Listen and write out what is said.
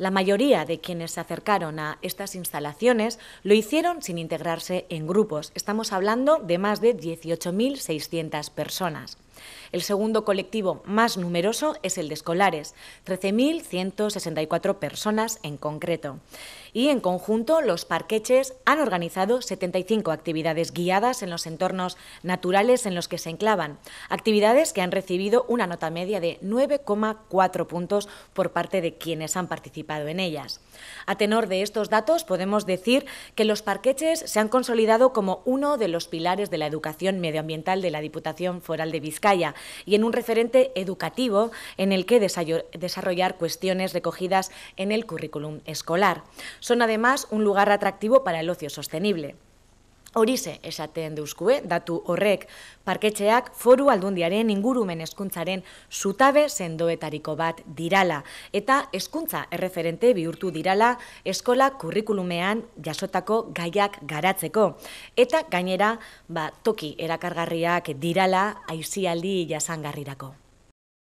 La mayoría de quienes se acercaron a estas instalaciones lo hicieron sin integrarse en grupos. Estamos hablando de más de 18.600 personas. El segundo colectivo más numeroso es el de escolares, 13.164 personas en concreto. Y en conjunto, los parqueches han organizado 75 actividades guiadas en los entornos naturales en los que se enclavan, actividades que han recibido una nota media de 9,4 puntos por parte de quienes han participado en ellas. A tenor de estos datos, podemos decir que los parqueches se han consolidado como uno de los pilares de la educación medioambiental de la Diputación Foral de Vizcaya y en un referente educativo en el que desarrollar cuestiones recogidas en el currículum escolar. Son además un lugar atractivo para el ocio sostenible. Horize, esaten deuzkue, datu horrek parketxeak foru aldundiaren ingurumen eskuntzaren zutabe sendoetariko bat dirala, eta eskuntza erreferente bihurtu dirala eskola kurrikulumean jasotako gaiak garatzeko. Eta gainera, ba, toki erakargarriak dirala aizialdi jasangarrirako.